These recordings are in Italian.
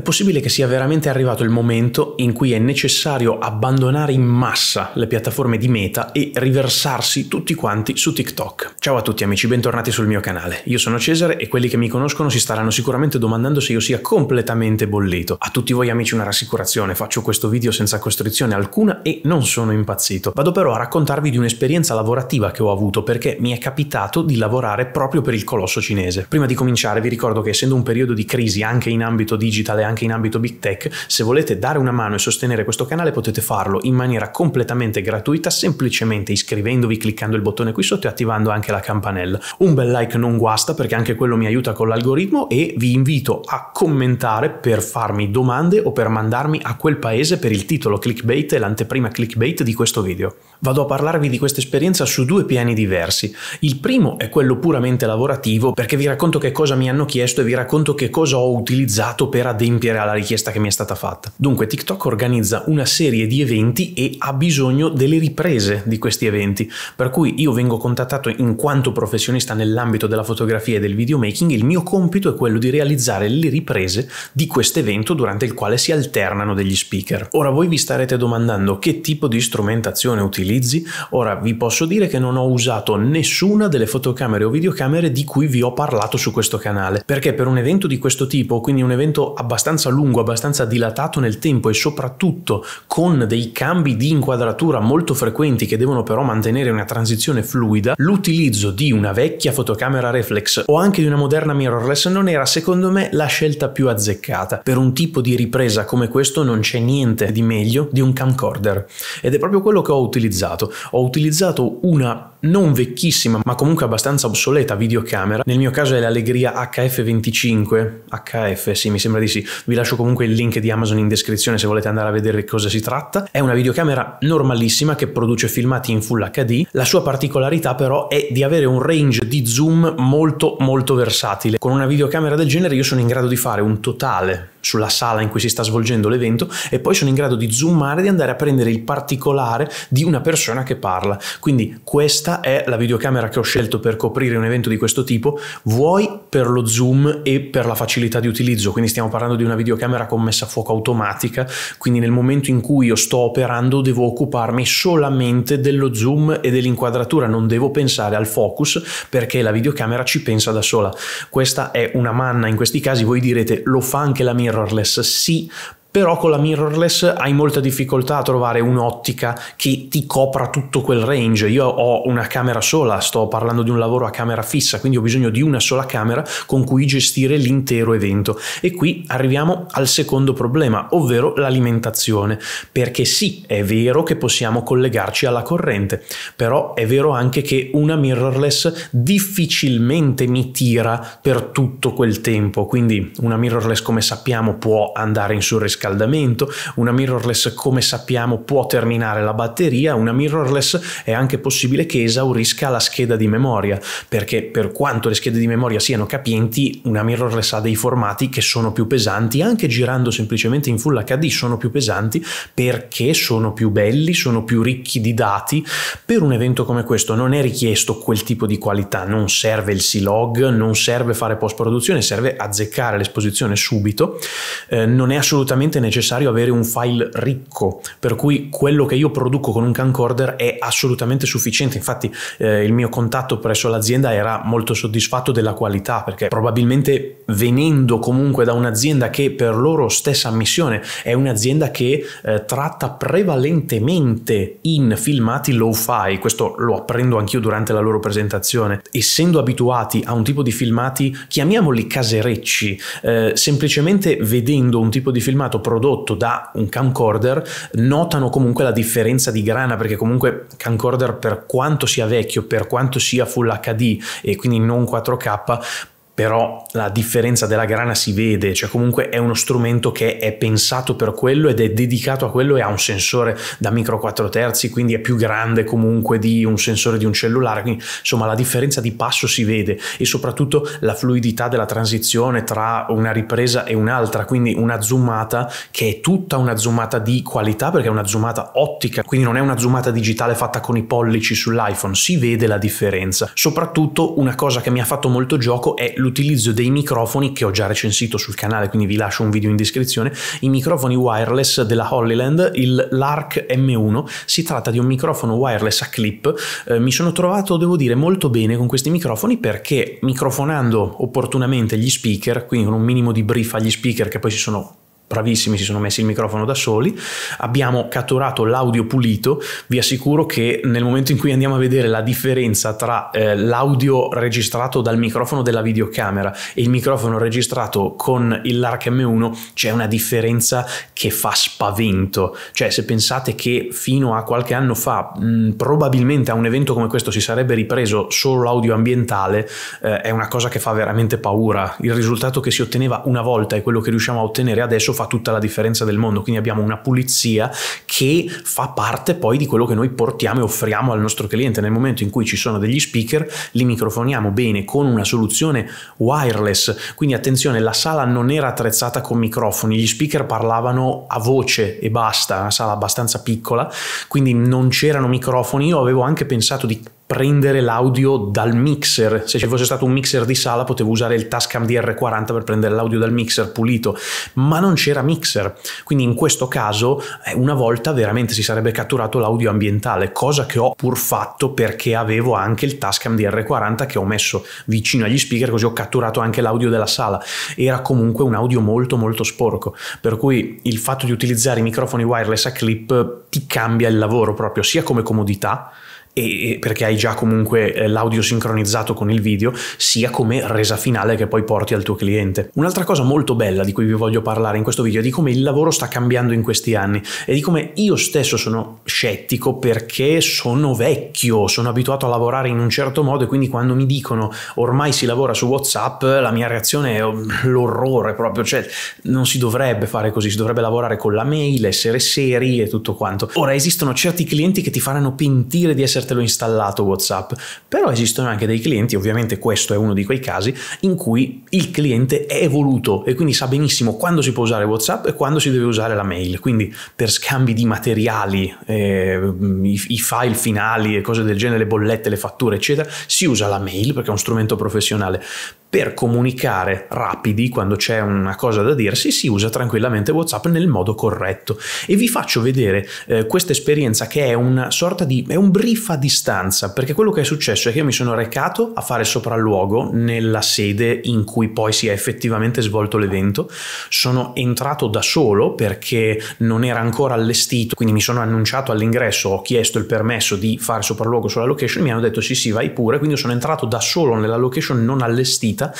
è possibile che sia veramente arrivato il momento in cui è necessario abbandonare in massa le piattaforme di meta e riversarsi tutti quanti su TikTok. Ciao a tutti amici, bentornati sul mio canale. Io sono Cesare e quelli che mi conoscono si staranno sicuramente domandando se io sia completamente bollito. A tutti voi amici una rassicurazione, faccio questo video senza costrizione alcuna e non sono impazzito. Vado però a raccontarvi di un'esperienza lavorativa che ho avuto perché mi è capitato di lavorare proprio per il colosso cinese. Prima di cominciare vi ricordo che essendo un periodo di crisi anche in ambito digitale anche in ambito big tech, se volete dare una mano e sostenere questo canale potete farlo in maniera completamente gratuita semplicemente iscrivendovi, cliccando il bottone qui sotto e attivando anche la campanella. Un bel like non guasta perché anche quello mi aiuta con l'algoritmo e vi invito a commentare per farmi domande o per mandarmi a quel paese per il titolo clickbait e l'anteprima clickbait di questo video. Vado a parlarvi di questa esperienza su due piani diversi. Il primo è quello puramente lavorativo perché vi racconto che cosa mi hanno chiesto e vi racconto che cosa ho utilizzato per adempiere adempiere alla richiesta che mi è stata fatta. Dunque TikTok organizza una serie di eventi e ha bisogno delle riprese di questi eventi, per cui io vengo contattato in quanto professionista nell'ambito della fotografia e del videomaking, il mio compito è quello di realizzare le riprese di questo evento durante il quale si alternano degli speaker. Ora voi vi starete domandando che tipo di strumentazione utilizzi? Ora vi posso dire che non ho usato nessuna delle fotocamere o videocamere di cui vi ho parlato su questo canale, perché per un evento di questo tipo, quindi un evento abbastanza abbastanza lungo, abbastanza dilatato nel tempo e soprattutto con dei cambi di inquadratura molto frequenti che devono però mantenere una transizione fluida, l'utilizzo di una vecchia fotocamera reflex o anche di una moderna mirrorless non era secondo me la scelta più azzeccata. Per un tipo di ripresa come questo non c'è niente di meglio di un camcorder ed è proprio quello che ho utilizzato. Ho utilizzato una non vecchissima ma comunque abbastanza obsoleta videocamera, nel mio caso è l'Allegria HF25, HF sì mi sembra di sì, vi lascio comunque il link di Amazon in descrizione se volete andare a vedere cosa si tratta. È una videocamera normalissima che produce filmati in Full HD, la sua particolarità però è di avere un range di zoom molto molto versatile. Con una videocamera del genere io sono in grado di fare un totale sulla sala in cui si sta svolgendo l'evento e poi sono in grado di zoomare, e di andare a prendere il particolare di una persona che parla. Quindi questa è la videocamera che ho scelto per coprire un evento di questo tipo, vuoi per lo zoom e per la facilità di utilizzo, quindi stiamo parlando di di una videocamera con messa a fuoco automatica, quindi nel momento in cui io sto operando devo occuparmi solamente dello zoom e dell'inquadratura, non devo pensare al focus perché la videocamera ci pensa da sola. Questa è una manna in questi casi, voi direte lo fa anche la mirrorless? Sì, però con la mirrorless hai molta difficoltà a trovare un'ottica che ti copra tutto quel range. Io ho una camera sola, sto parlando di un lavoro a camera fissa, quindi ho bisogno di una sola camera con cui gestire l'intero evento. E qui arriviamo al secondo problema, ovvero l'alimentazione, perché sì, è vero che possiamo collegarci alla corrente, però è vero anche che una mirrorless difficilmente mi tira per tutto quel tempo, quindi una mirrorless come sappiamo può andare in surriscaldamento riscaldamento, una mirrorless come sappiamo può terminare la batteria, una mirrorless è anche possibile che esaurisca la scheda di memoria, perché per quanto le schede di memoria siano capienti, una mirrorless ha dei formati che sono più pesanti, anche girando semplicemente in Full HD sono più pesanti perché sono più belli, sono più ricchi di dati. Per un evento come questo non è richiesto quel tipo di qualità, non serve il C-Log, non serve fare post-produzione, serve azzeccare l'esposizione subito, eh, non è assolutamente sicuramente necessario avere un file ricco, per cui quello che io produco con un camcorder è assolutamente sufficiente. Infatti eh, il mio contatto presso l'azienda era molto soddisfatto della qualità, perché probabilmente venendo comunque da un'azienda che per loro stessa missione è un'azienda che eh, tratta prevalentemente in filmati low-fi, questo lo apprendo anch'io durante la loro presentazione, essendo abituati a un tipo di filmati, chiamiamoli caserecci, eh, semplicemente vedendo un tipo di filmato prodotto da un camcorder notano comunque la differenza di grana perché comunque camcorder per quanto sia vecchio, per quanto sia full HD e quindi non 4K però la differenza della grana si vede, cioè comunque è uno strumento che è pensato per quello ed è dedicato a quello e ha un sensore da micro 4 terzi, quindi è più grande comunque di un sensore di un cellulare, quindi insomma la differenza di passo si vede e soprattutto la fluidità della transizione tra una ripresa e un'altra, quindi una zoomata che è tutta una zoomata di qualità perché è una zoomata ottica, quindi non è una zoomata digitale fatta con i pollici sull'iPhone, si vede la differenza. Soprattutto una cosa che mi ha fatto molto gioco è l'utilizzo l'utilizzo dei microfoni che ho già recensito sul canale, quindi vi lascio un video in descrizione, i microfoni wireless della Hollyland, il l'ARC M1. Si tratta di un microfono wireless a clip. Eh, mi sono trovato, devo dire, molto bene con questi microfoni perché microfonando opportunamente gli speaker, quindi con un minimo di brief agli speaker che poi si sono bravissimi, si sono messi il microfono da soli, abbiamo catturato l'audio pulito, vi assicuro che nel momento in cui andiamo a vedere la differenza tra eh, l'audio registrato dal microfono della videocamera e il microfono registrato con il LARC M1 c'è una differenza che fa spavento, cioè se pensate che fino a qualche anno fa mh, probabilmente a un evento come questo si sarebbe ripreso solo l'audio ambientale, eh, è una cosa che fa veramente paura, il risultato che si otteneva una volta e quello che riusciamo a ottenere adesso fa tutta la differenza del mondo, quindi abbiamo una pulizia che fa parte poi di quello che noi portiamo e offriamo al nostro cliente. Nel momento in cui ci sono degli speaker, li microfoniamo bene con una soluzione wireless, quindi attenzione, la sala non era attrezzata con microfoni, gli speaker parlavano a voce e basta, una sala abbastanza piccola, quindi non c'erano microfoni, io avevo anche pensato di prendere l'audio dal mixer. Se ci fosse stato un mixer di sala potevo usare il Tascam DR40 per prendere l'audio dal mixer pulito, ma non c'era mixer. Quindi in questo caso eh, una volta veramente si sarebbe catturato l'audio ambientale, cosa che ho pur fatto perché avevo anche il Tascam DR40 che ho messo vicino agli speaker così ho catturato anche l'audio della sala. Era comunque un audio molto molto sporco, per cui il fatto di utilizzare i microfoni wireless a clip ti cambia il lavoro proprio sia come comodità e, perché hai già comunque eh, l'audio sincronizzato con il video, sia come resa finale che poi porti al tuo cliente. Un'altra cosa molto bella di cui vi voglio parlare in questo video è di come il lavoro sta cambiando in questi anni e di come io stesso sono scettico perché sono vecchio, sono abituato a lavorare in un certo modo e quindi quando mi dicono ormai si lavora su WhatsApp, la mia reazione è oh, l'orrore proprio, cioè non si dovrebbe fare così, si dovrebbe lavorare con la mail, essere seri e tutto quanto. Ora esistono certi clienti che ti faranno pentire di essere essertelo installato WhatsApp, però esistono anche dei clienti, ovviamente questo è uno di quei casi, in cui il cliente è evoluto e quindi sa benissimo quando si può usare WhatsApp e quando si deve usare la mail, quindi per scambi di materiali, eh, i, i file finali e cose del genere, le bollette, le fatture, eccetera, si usa la mail perché è un strumento professionale, per comunicare rapidi quando c'è una cosa da dirsi si usa tranquillamente WhatsApp nel modo corretto e vi faccio vedere eh, questa esperienza che è una sorta di è un brief a distanza perché quello che è successo è che io mi sono recato a fare sopralluogo nella sede in cui poi si è effettivamente svolto l'evento sono entrato da solo perché non era ancora allestito quindi mi sono annunciato all'ingresso ho chiesto il permesso di fare sopralluogo sulla location mi hanno detto sì sì vai pure quindi sono entrato da solo nella location non allestita vita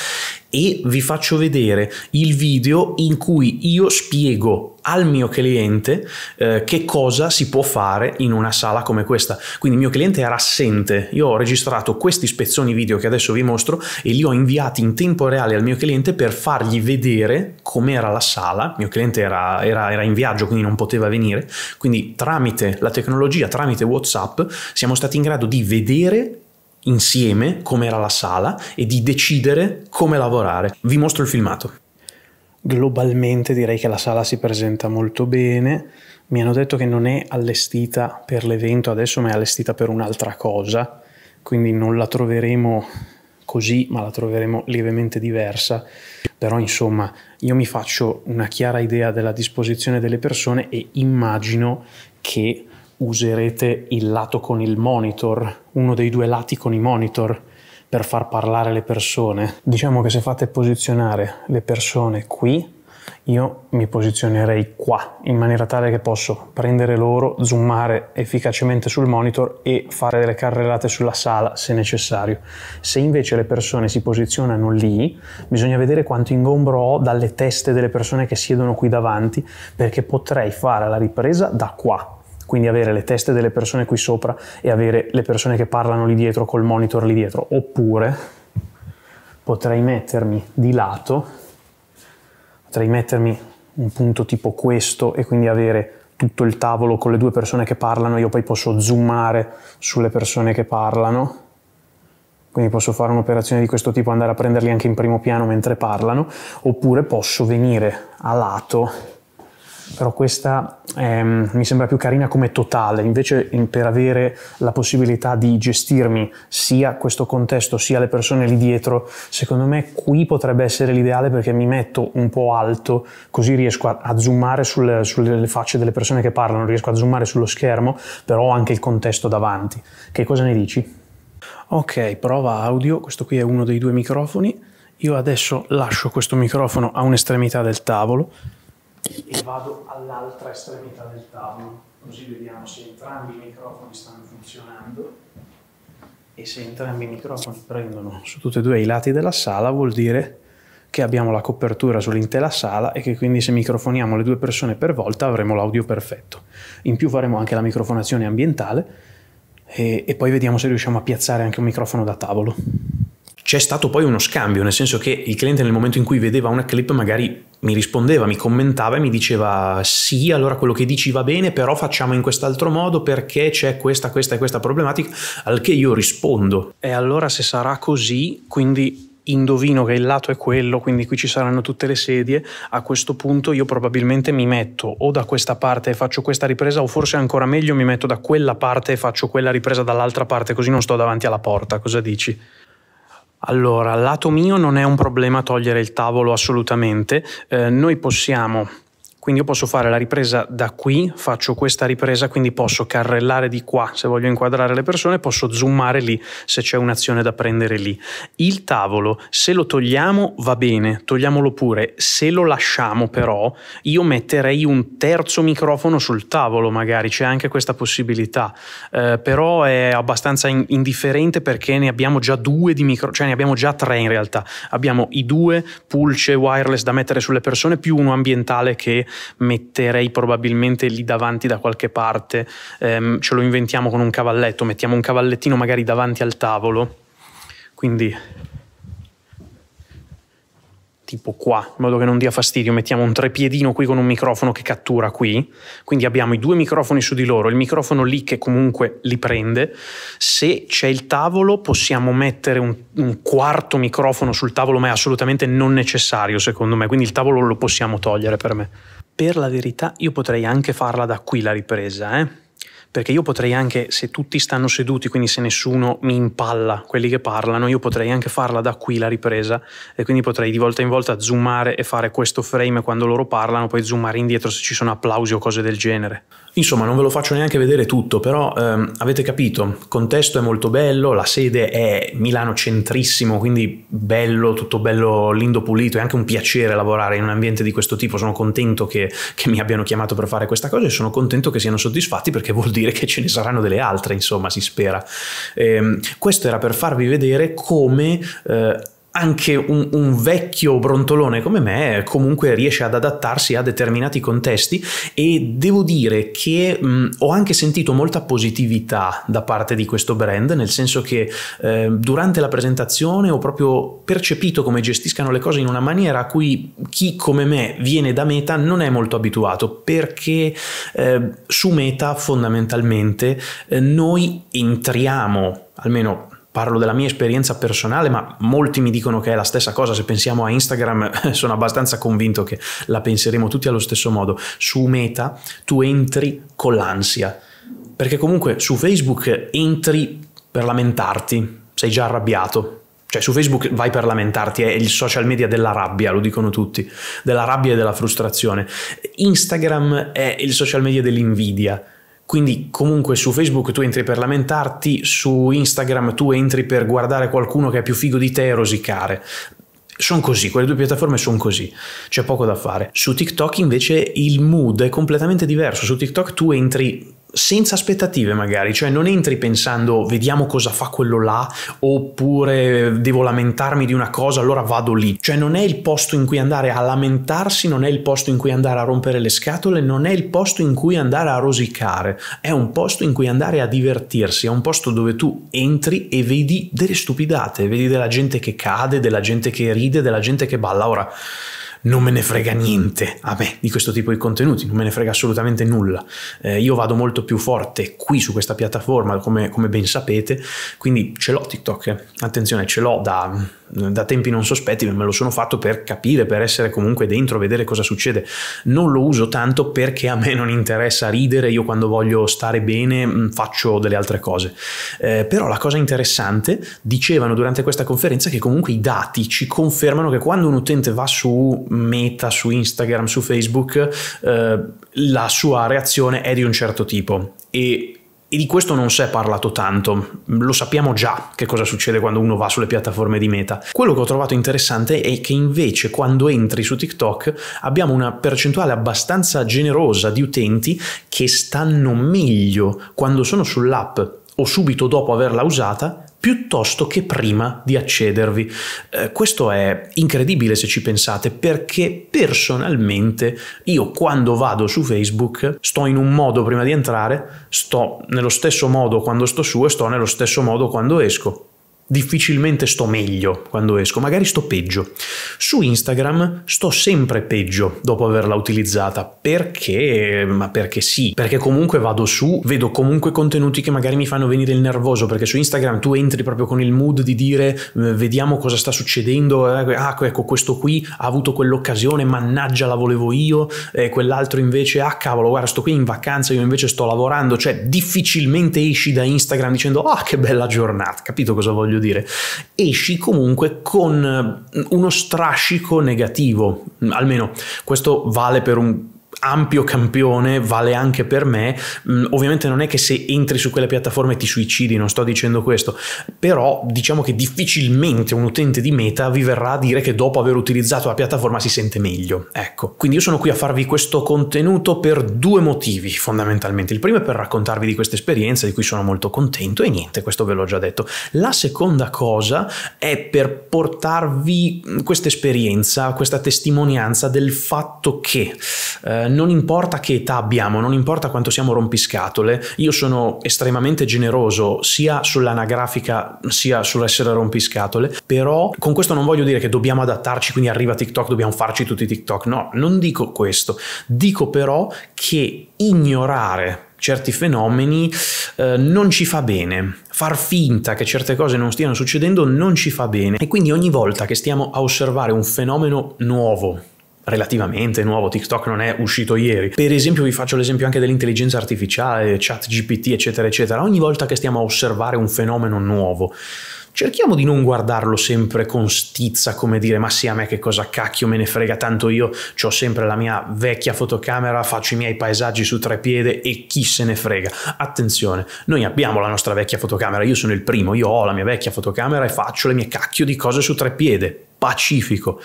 e vi faccio vedere il video in cui io spiego al mio cliente eh, che cosa si può fare in una sala come questa. Quindi il mio cliente era assente, io ho registrato questi spezzoni video che adesso vi mostro e li ho inviati in tempo reale al mio cliente per fargli vedere com'era la sala. Il mio cliente era, era, era in viaggio quindi non poteva venire, quindi tramite la tecnologia, tramite Whatsapp siamo stati in grado di vedere insieme com'era la sala e di decidere come lavorare. Vi mostro il filmato. Globalmente direi che la sala si presenta molto bene, mi hanno detto che non è allestita per l'evento adesso ma è allestita per un'altra cosa, quindi non la troveremo così ma la troveremo lievemente diversa, però insomma io mi faccio una chiara idea della disposizione delle persone e immagino che userete il lato con il monitor, uno dei due lati con i monitor per far parlare le persone. Diciamo che se fate posizionare le persone qui, io mi posizionerei qua, in maniera tale che posso prendere loro, zoomare efficacemente sul monitor e fare delle carrellate sulla sala se necessario. Se invece le persone si posizionano lì, bisogna vedere quanto ingombro ho dalle teste delle persone che siedono qui davanti, perché potrei fare la ripresa da qua, quindi avere le teste delle persone qui sopra e avere le persone che parlano lì dietro col monitor lì dietro, oppure potrei mettermi di lato, potrei mettermi un punto tipo questo e quindi avere tutto il tavolo con le due persone che parlano, io poi posso zoomare sulle persone che parlano, quindi posso fare un'operazione di questo tipo, andare a prenderli anche in primo piano mentre parlano, oppure posso venire a lato però questa ehm, mi sembra più carina come totale, invece in, per avere la possibilità di gestirmi sia questo contesto sia le persone lì dietro, secondo me qui potrebbe essere l'ideale perché mi metto un po' alto, così riesco a, a zoomare sul, sulle facce delle persone che parlano, riesco a zoomare sullo schermo, però ho anche il contesto davanti. Che cosa ne dici? Ok, prova audio, questo qui è uno dei due microfoni. Io adesso lascio questo microfono a un'estremità del tavolo e vado all'altra estremità del tavolo, così vediamo se entrambi i microfoni stanno funzionando e se entrambi i microfoni prendono su tutti e due i lati della sala vuol dire che abbiamo la copertura sull'intera sala e che quindi se microfoniamo le due persone per volta avremo l'audio perfetto. In più faremo anche la microfonazione ambientale e, e poi vediamo se riusciamo a piazzare anche un microfono da tavolo c'è stato poi uno scambio, nel senso che il cliente nel momento in cui vedeva una clip magari mi rispondeva, mi commentava e mi diceva sì, allora quello che dici va bene, però facciamo in quest'altro modo perché c'è questa, questa e questa problematica, al che io rispondo. E allora se sarà così, quindi indovino che il lato è quello, quindi qui ci saranno tutte le sedie, a questo punto io probabilmente mi metto o da questa parte e faccio questa ripresa o forse ancora meglio mi metto da quella parte e faccio quella ripresa dall'altra parte così non sto davanti alla porta, cosa dici? Allora, lato mio non è un problema togliere il tavolo assolutamente, eh, noi possiamo quindi io posso fare la ripresa da qui, faccio questa ripresa, quindi posso carrellare di qua se voglio inquadrare le persone, posso zoomare lì se c'è un'azione da prendere lì. Il tavolo, se lo togliamo va bene, togliamolo pure, se lo lasciamo però io metterei un terzo microfono sul tavolo magari, c'è anche questa possibilità, eh, però è abbastanza in- indifferente perché ne abbiamo già due di microfono, cioè ne abbiamo già tre in realtà, abbiamo i due pulce wireless da mettere sulle persone più uno ambientale che metterei probabilmente lì davanti da qualche parte, ehm, ce lo inventiamo con un cavalletto, mettiamo un cavallettino magari davanti al tavolo, quindi tipo qua, in modo che non dia fastidio, mettiamo un trepiedino qui con un microfono che cattura qui, quindi abbiamo i due microfoni su di loro, il microfono lì che comunque li prende, se c'è il tavolo possiamo mettere un, un quarto microfono sul tavolo, ma è assolutamente non necessario secondo me, quindi il tavolo lo possiamo togliere per me per la verità io potrei anche farla da qui la ripresa, eh? perché io potrei anche, se tutti stanno seduti, quindi se nessuno mi impalla quelli che parlano, io potrei anche farla da qui la ripresa e quindi potrei di volta in volta zoomare e fare questo frame quando loro parlano, poi zoomare indietro se ci sono applausi o cose del genere. Insomma, non ve lo faccio neanche vedere tutto, però ehm, avete capito, il contesto è molto bello, la sede è Milano centrissimo, quindi bello, tutto bello, lindo, pulito, è anche un piacere lavorare in un ambiente di questo tipo, sono contento che, che mi abbiano chiamato per fare questa cosa e sono contento che siano soddisfatti perché vuol dire che ce ne saranno delle altre, insomma, si spera. Ehm, questo era per farvi vedere come... Eh, anche un, un, vecchio brontolone come me comunque riesce ad adattarsi a determinati contesti e devo dire che mh, ho anche sentito molta positività da parte di questo brand, nel senso che eh, durante la presentazione ho proprio percepito come gestiscano le cose in una maniera a cui chi come me viene da Meta non è molto abituato, perché eh, su Meta fondamentalmente eh, noi entriamo, almeno parlo della mia esperienza personale, ma molti mi dicono che è la stessa cosa. Se pensiamo a Instagram, sono abbastanza convinto che la penseremo tutti allo stesso modo. Su Meta tu entri con l'ansia, perché comunque su Facebook entri per lamentarti, sei già arrabbiato. Cioè su Facebook vai per lamentarti, è il social media della rabbia, lo dicono tutti, della rabbia e della frustrazione. Instagram è il social media dell'invidia, quindi comunque su Facebook tu entri per lamentarti, su Instagram tu entri per guardare qualcuno che è più figo di te e rosicare. Sono così, quelle due piattaforme sono così, c'è poco da fare. Su TikTok invece il mood è completamente diverso, su TikTok tu entri senza aspettative magari, cioè non entri pensando vediamo cosa fa quello là oppure devo lamentarmi di una cosa allora vado lì, cioè non è il posto in cui andare a lamentarsi, non è il posto in cui andare a rompere le scatole, non è il posto in cui andare a rosicare, è un posto in cui andare a divertirsi, è un posto dove tu entri e vedi delle stupidate, vedi della gente che cade, della gente che ride, della gente che balla, ora non me ne frega niente a me di questo tipo di contenuti, non me ne frega assolutamente nulla. Eh, io vado molto più forte qui su questa piattaforma, come, come ben sapete, quindi ce l'ho TikTok, eh. attenzione, ce l'ho da, da, tempi non sospetti, me lo sono fatto per capire, per essere comunque dentro, vedere cosa succede. Non lo uso tanto perché a me non interessa ridere, io quando voglio stare bene mm, faccio delle altre cose. Eh, però la cosa interessante, dicevano durante questa conferenza che comunque i dati ci confermano che quando un utente va su Meta, su Instagram, su Facebook, eh, la sua reazione è di un certo tipo e e di questo non si è parlato tanto, lo sappiamo già che cosa succede quando uno va sulle piattaforme di meta. Quello che ho trovato interessante è che invece quando entri su TikTok abbiamo una percentuale abbastanza generosa di utenti che stanno meglio quando sono sull'app o subito dopo averla usata piuttosto che prima di accedervi. Eh, questo è incredibile se ci pensate perché personalmente io quando vado su Facebook sto in un modo prima di entrare, sto nello stesso modo quando sto su e sto nello stesso modo quando esco difficilmente sto meglio quando esco, magari sto peggio. Su Instagram sto sempre peggio dopo averla utilizzata perché, ma perché sì, perché comunque vado su, vedo comunque contenuti che magari mi fanno venire il nervoso perché su Instagram tu entri proprio con il mood di dire vediamo cosa sta succedendo, eh, ah ecco, ecco questo qui ha avuto quell'occasione, mannaggia la volevo io, e quell'altro invece ah cavolo guarda sto qui in vacanza, io invece sto lavorando, cioè difficilmente esci da Instagram dicendo ah che bella giornata, capito cosa voglio dire? dire, esci comunque con eh, uno strascico negativo, almeno questo vale per un ampio campione vale anche per me. Mm, ovviamente non è che se entri su quelle piattaforme ti suicidi, non sto dicendo questo, però diciamo che difficilmente un utente di Meta vi verrà a dire che dopo aver utilizzato la piattaforma si sente meglio. Ecco, quindi io sono qui a farvi questo contenuto per due motivi fondamentalmente. Il primo è per raccontarvi di questa esperienza di cui sono molto contento e niente, questo ve l'ho già detto. La seconda cosa è per portarvi mm, questa esperienza, questa testimonianza del fatto che eh, non importa che età abbiamo, non importa quanto siamo rompiscatole, io sono estremamente generoso sia sull'anagrafica sia sull'essere rompiscatole, però con questo non voglio dire che dobbiamo adattarci, quindi arriva TikTok, dobbiamo farci tutti TikTok, no, non dico questo, dico però che ignorare certi fenomeni eh, non ci fa bene. Far finta che certe cose non stiano succedendo non ci fa bene. E quindi ogni volta che stiamo a osservare un fenomeno nuovo, relativamente nuovo, TikTok non è uscito ieri. Per esempio vi faccio l'esempio anche dell'intelligenza artificiale, chat GPT, eccetera, eccetera. Ogni volta che stiamo a osservare un fenomeno nuovo, cerchiamo di non guardarlo sempre con stizza, come dire, ma sì, a me che cosa cacchio me ne frega, tanto io ho sempre la mia vecchia fotocamera, faccio i miei paesaggi su tre piede e chi se ne frega. Attenzione, noi abbiamo la nostra vecchia fotocamera, io sono il primo, io ho la mia vecchia fotocamera e faccio le mie cacchio di cose su tre piede, pacifico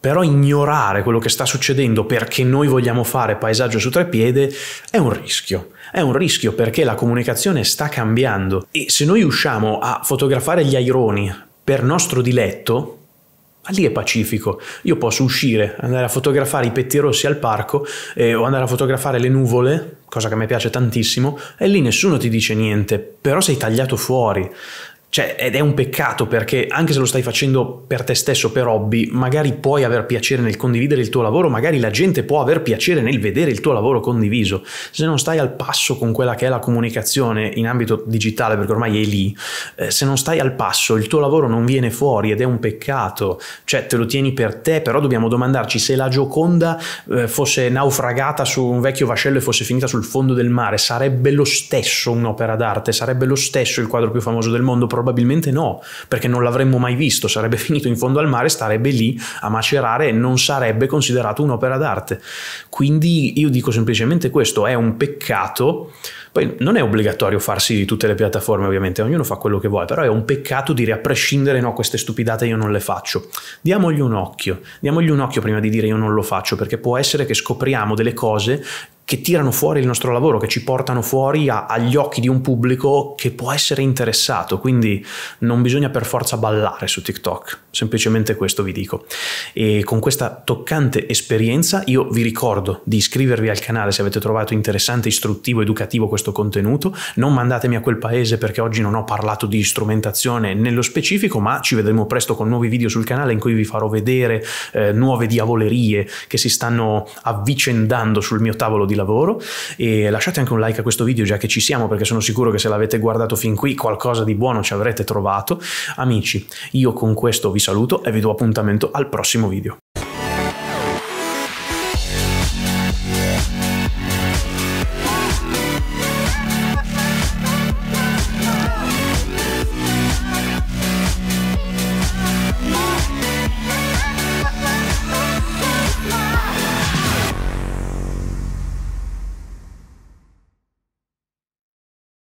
però ignorare quello che sta succedendo perché noi vogliamo fare paesaggio su tre piede è un rischio. È un rischio perché la comunicazione sta cambiando e se noi usciamo a fotografare gli aironi per nostro diletto, lì è pacifico. Io posso uscire, andare a fotografare i petti rossi al parco eh, o andare a fotografare le nuvole, cosa che a me piace tantissimo, e lì nessuno ti dice niente, però sei tagliato fuori. Cioè, ed è un peccato perché anche se lo stai facendo per te stesso, per hobby, magari puoi aver piacere nel condividere il tuo lavoro, magari la gente può aver piacere nel vedere il tuo lavoro condiviso. Se non stai al passo con quella che è la comunicazione in ambito digitale, perché ormai è lì, eh, se non stai al passo il tuo lavoro non viene fuori ed è un peccato. Cioè, te lo tieni per te, però dobbiamo domandarci se la Gioconda eh, fosse naufragata su un vecchio vascello e fosse finita sul fondo del mare, sarebbe lo stesso un'opera d'arte, sarebbe lo stesso il quadro più famoso del mondo Probabilmente no, perché non l'avremmo mai visto, sarebbe finito in fondo al mare, starebbe lì a macerare e non sarebbe considerato un'opera d'arte. Quindi io dico semplicemente questo, è un peccato poi non è obbligatorio farsi di tutte le piattaforme, ovviamente, ognuno fa quello che vuole, però è un peccato dire a prescindere no, queste stupidate io non le faccio. Diamogli un occhio, diamogli un occhio prima di dire io non lo faccio, perché può essere che scopriamo delle cose che tirano fuori il nostro lavoro, che ci portano fuori a, agli occhi di un pubblico che può essere interessato, quindi non bisogna per forza ballare su TikTok, semplicemente questo vi dico. E con questa toccante esperienza io vi ricordo di iscrivervi al canale se avete trovato interessante, istruttivo, educativo questo questo contenuto, non mandatemi a quel paese perché oggi non ho parlato di strumentazione nello specifico, ma ci vedremo presto con nuovi video sul canale in cui vi farò vedere eh, nuove diavolerie che si stanno avvicendando sul mio tavolo di lavoro e lasciate anche un like a questo video già che ci siamo perché sono sicuro che se l'avete guardato fin qui qualcosa di buono ci avrete trovato. Amici, io con questo vi saluto e vi do appuntamento al prossimo video.